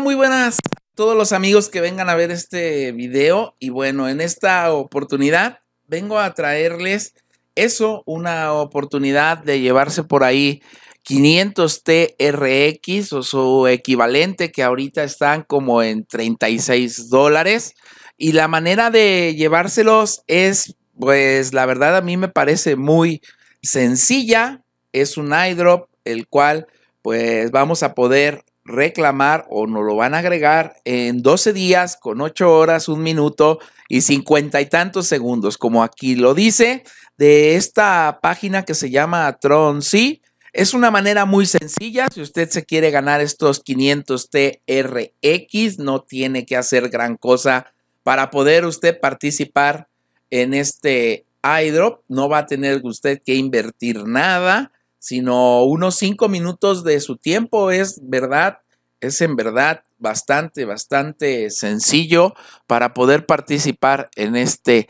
muy buenas a todos los amigos que vengan a ver este video. Y bueno, en esta oportunidad vengo a traerles eso, una oportunidad de llevarse por ahí 500 TRX o su equivalente que ahorita están como en 36 dólares. Y la manera de llevárselos es, pues la verdad a mí me parece muy sencilla. Es un iDrop, el cual pues vamos a poder reclamar o nos lo van a agregar en 12 días con 8 horas, 1 minuto y 50 y tantos segundos, como aquí lo dice, de esta página que se llama Tron Sí, Es una manera muy sencilla. Si usted se quiere ganar estos 500 TRX, no tiene que hacer gran cosa para poder usted participar en este iDrop. No va a tener usted que invertir nada sino unos cinco minutos de su tiempo. Es verdad, es en verdad bastante, bastante sencillo para poder participar en este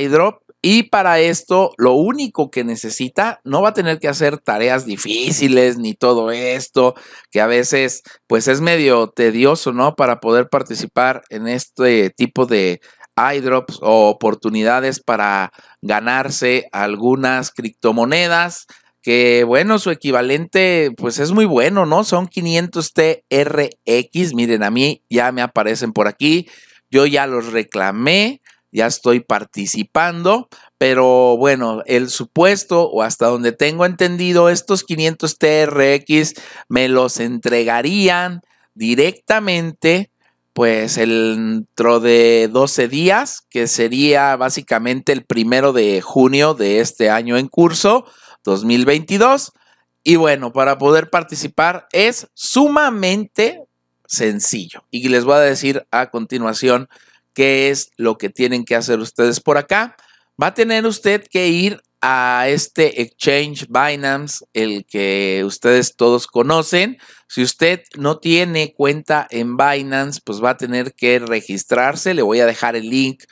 iDrop. Y para esto, lo único que necesita, no va a tener que hacer tareas difíciles ni todo esto, que a veces pues es medio tedioso, ¿no? Para poder participar en este tipo de iDrops o oportunidades para ganarse algunas criptomonedas que bueno, su equivalente pues es muy bueno, ¿no? Son 500 TRX, miren, a mí ya me aparecen por aquí, yo ya los reclamé, ya estoy participando, pero bueno, el supuesto o hasta donde tengo entendido, estos 500 TRX me los entregarían directamente pues dentro de 12 días, que sería básicamente el primero de junio de este año en curso. 2022. Y bueno, para poder participar es sumamente sencillo. Y les voy a decir a continuación qué es lo que tienen que hacer ustedes por acá. Va a tener usted que ir a este exchange Binance, el que ustedes todos conocen. Si usted no tiene cuenta en Binance, pues va a tener que registrarse. Le voy a dejar el link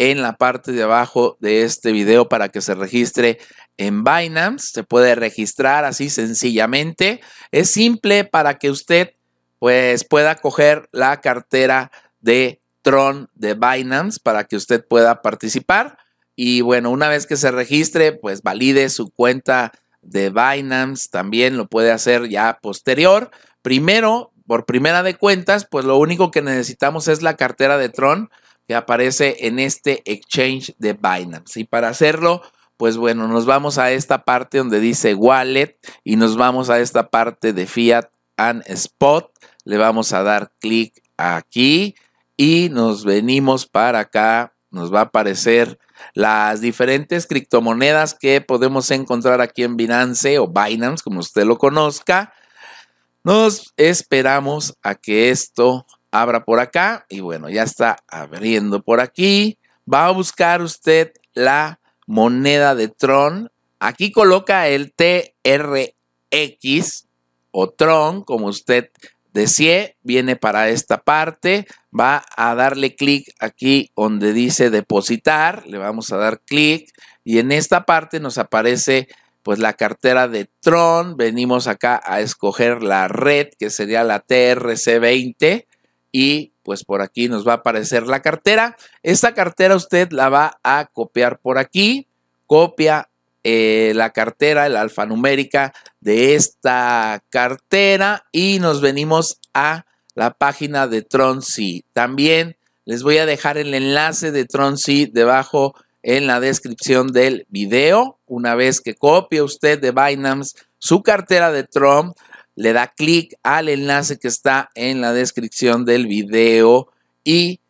en la parte de abajo de este video para que se registre en Binance. Se puede registrar así sencillamente. Es simple para que usted pues pueda coger la cartera de Tron de Binance para que usted pueda participar. Y bueno, una vez que se registre, pues valide su cuenta de Binance. También lo puede hacer ya posterior. Primero, por primera de cuentas, pues lo único que necesitamos es la cartera de Tron que aparece en este exchange de Binance. Y para hacerlo, pues bueno, nos vamos a esta parte donde dice wallet y nos vamos a esta parte de fiat and spot. Le vamos a dar clic aquí y nos venimos para acá. Nos va a aparecer las diferentes criptomonedas que podemos encontrar aquí en Binance o Binance, como usted lo conozca. Nos esperamos a que esto abra por acá y bueno, ya está abriendo por aquí. Va a buscar usted la moneda de Tron. Aquí coloca el TRX o Tron, como usted decía, viene para esta parte. Va a darle clic aquí donde dice depositar. Le vamos a dar clic y en esta parte nos aparece pues la cartera de Tron. Venimos acá a escoger la red que sería la TRC20 y pues por aquí nos va a aparecer la cartera. Esta cartera usted la va a copiar por aquí, copia eh, la cartera, la alfanumérica de esta cartera y nos venimos a la página de Tronsi. También les voy a dejar el enlace de Tronsi debajo en la descripción del video. Una vez que copie usted de Binance su cartera de Tron, le da clic al enlace que está en la descripción del video y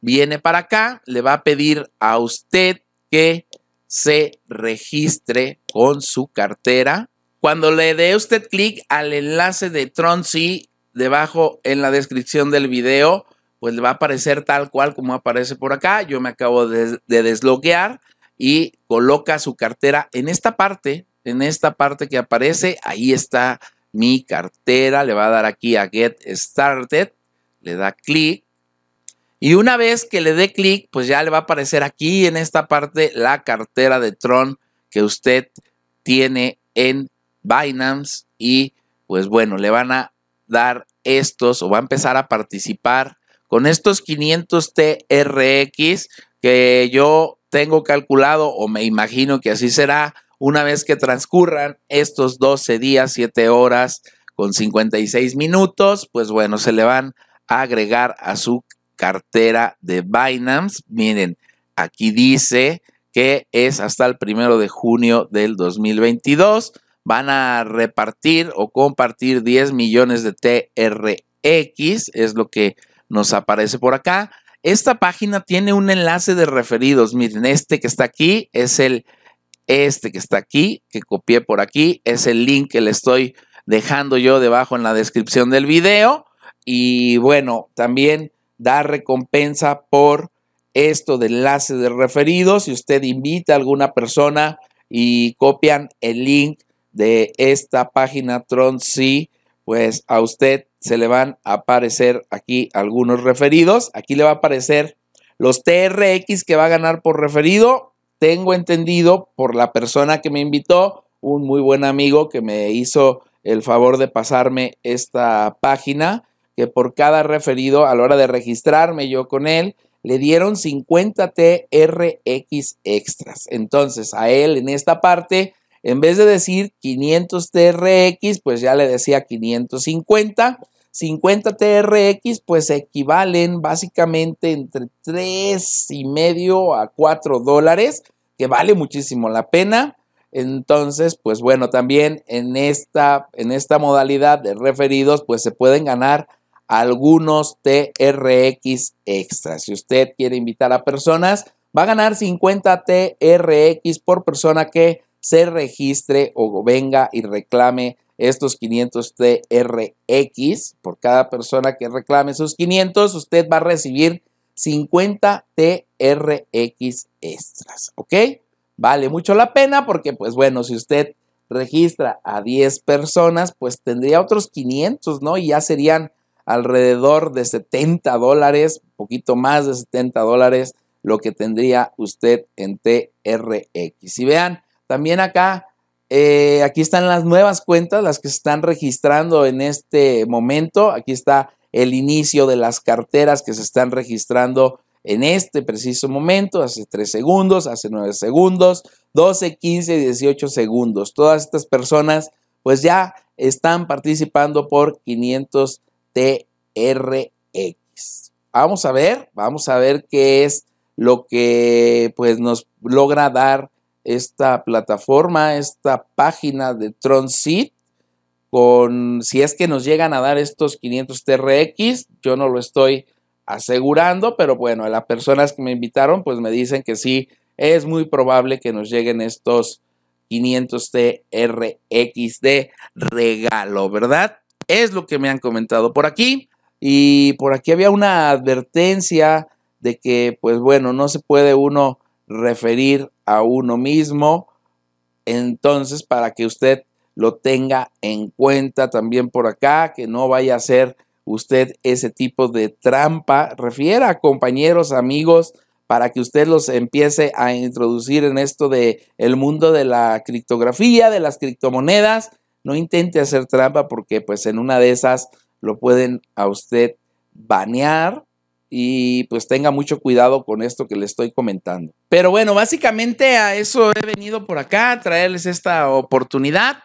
viene para acá, le va a pedir a usted que se registre con su cartera. Cuando le dé usted clic al enlace de Troncy debajo en la descripción del video, pues le va a aparecer tal cual como aparece por acá. Yo me acabo de, de desbloquear y coloca su cartera en esta parte, en esta parte que aparece, ahí está mi cartera, le va a dar aquí a Get Started, le da clic y una vez que le dé clic, pues ya le va a aparecer aquí en esta parte la cartera de Tron que usted tiene en Binance y pues bueno, le van a dar estos o va a empezar a participar con estos 500 TRX que yo tengo calculado o me imagino que así será una vez que transcurran estos 12 días, 7 horas con 56 minutos, pues bueno, se le van a agregar a su cartera de Binance. Miren, aquí dice que es hasta el primero de junio del 2022. Van a repartir o compartir 10 millones de TRX, es lo que nos aparece por acá. Esta página tiene un enlace de referidos. Miren, este que está aquí es el este que está aquí, que copié por aquí, es el link que le estoy dejando yo debajo en la descripción del video. Y bueno, también da recompensa por esto de enlace de referidos. Si usted invita a alguna persona y copian el link de esta página Troncy pues a usted se le van a aparecer aquí algunos referidos. Aquí le va a aparecer los TRX que va a ganar por referido tengo entendido por la persona que me invitó, un muy buen amigo que me hizo el favor de pasarme esta página, que por cada referido a la hora de registrarme yo con él, le dieron 50 TRX extras. Entonces a él en esta parte, en vez de decir 500 TRX, pues ya le decía 550. 50 TRX pues equivalen básicamente entre 3 y medio a 4 dólares, que vale muchísimo la pena. Entonces, pues bueno, también en esta, en esta modalidad de referidos pues se pueden ganar algunos TRX extras. Si usted quiere invitar a personas, va a ganar 50 TRX por persona que se registre o venga y reclame estos 500 TRX. Por cada persona que reclame sus 500, usted va a recibir 50 TRX extras, ¿ok? Vale mucho la pena porque, pues bueno, si usted registra a 10 personas, pues tendría otros 500, ¿no? Y ya serían alrededor de 70 dólares, poquito más de 70 dólares, lo que tendría usted en TRX. Y vean, también acá eh, aquí están las nuevas cuentas, las que se están registrando en este momento. Aquí está el inicio de las carteras que se están registrando en este preciso momento, hace 3 segundos, hace 9 segundos, 12, 15, 18 segundos. Todas estas personas pues ya están participando por 500 TRX. Vamos a ver, vamos a ver qué es lo que pues nos logra dar esta plataforma, esta página de Tronsit. Con, si es que nos llegan a dar estos 500 TRX, yo no lo estoy asegurando, pero bueno, a las personas que me invitaron, pues me dicen que sí, es muy probable que nos lleguen estos 500 TRX de regalo, ¿verdad? Es lo que me han comentado por aquí. Y por aquí había una advertencia de que, pues bueno, no se puede uno referir a uno mismo. Entonces, para que usted lo tenga en cuenta también por acá, que no vaya a ser usted ese tipo de trampa. Refiera a compañeros, amigos, para que usted los empiece a introducir en esto de el mundo de la criptografía, de las criptomonedas. No intente hacer trampa porque pues en una de esas lo pueden a usted banear y pues tenga mucho cuidado con esto que le estoy comentando. Pero bueno, básicamente a eso he venido por acá, a traerles esta oportunidad.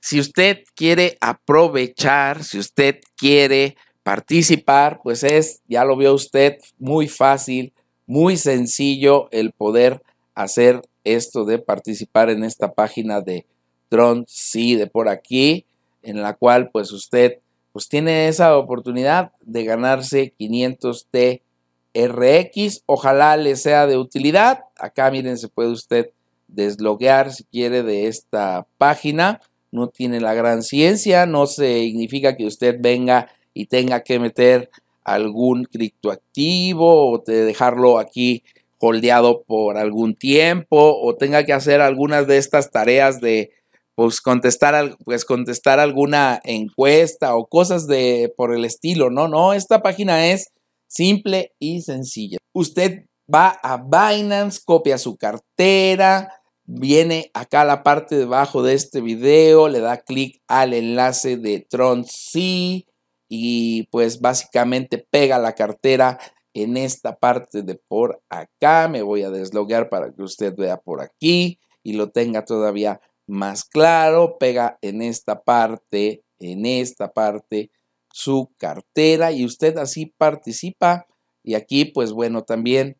Si usted quiere aprovechar, si usted quiere participar, pues es, ya lo vio usted, muy fácil, muy sencillo el poder hacer esto de participar en esta página de Tron, de por aquí, en la cual pues usted pues tiene esa oportunidad de ganarse 500 TRX. Ojalá le sea de utilidad. Acá miren, se puede usted desbloquear si quiere de esta página. No tiene la gran ciencia, no significa que usted venga y tenga que meter algún criptoactivo o de dejarlo aquí holdeado por algún tiempo o tenga que hacer algunas de estas tareas de pues contestar, pues contestar alguna encuesta o cosas de, por el estilo, ¿no? No, esta página es simple y sencilla. Usted va a Binance, copia su cartera, viene acá a la parte debajo de este video, le da clic al enlace de Tron y pues básicamente pega la cartera en esta parte de por acá. Me voy a deslogar para que usted vea por aquí y lo tenga todavía más claro, pega en esta parte, en esta parte su cartera y usted así participa. Y aquí, pues bueno, también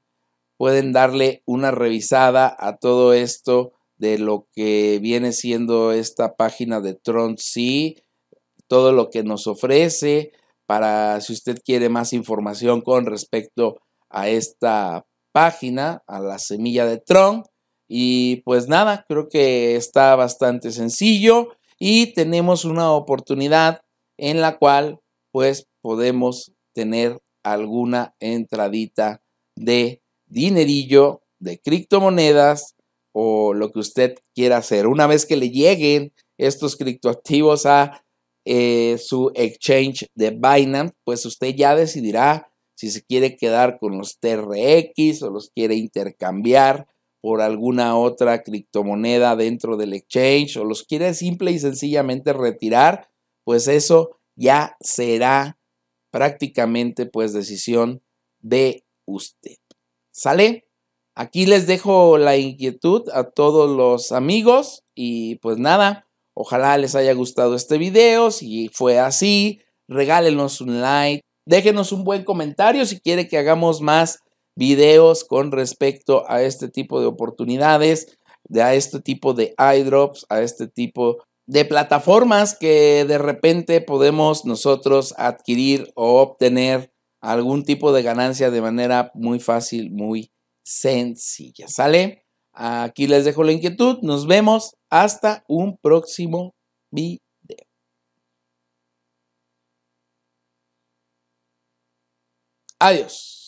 pueden darle una revisada a todo esto de lo que viene siendo esta página de Tron Sí, todo lo que nos ofrece para si usted quiere más información con respecto a esta página, a la semilla de Tron. Y pues nada, creo que está bastante sencillo y tenemos una oportunidad en la cual pues podemos tener alguna entradita de dinerillo, de criptomonedas o lo que usted quiera hacer. Una vez que le lleguen estos criptoactivos a eh, su exchange de Binance, pues usted ya decidirá si se quiere quedar con los TRX o los quiere intercambiar por alguna otra criptomoneda dentro del exchange o los quiere simple y sencillamente retirar, pues eso ya será prácticamente pues decisión de usted. ¿Sale? Aquí les dejo la inquietud a todos los amigos y pues nada, ojalá les haya gustado este video, si fue así, regálenos un like, déjenos un buen comentario si quiere que hagamos más videos con respecto a este tipo de oportunidades, de a este tipo de iDrops, a este tipo de plataformas que de repente podemos nosotros adquirir o obtener algún tipo de ganancia de manera muy fácil, muy sencilla. ¿Sale? Aquí les dejo la inquietud. Nos vemos hasta un próximo video. Adiós.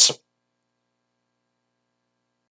sp-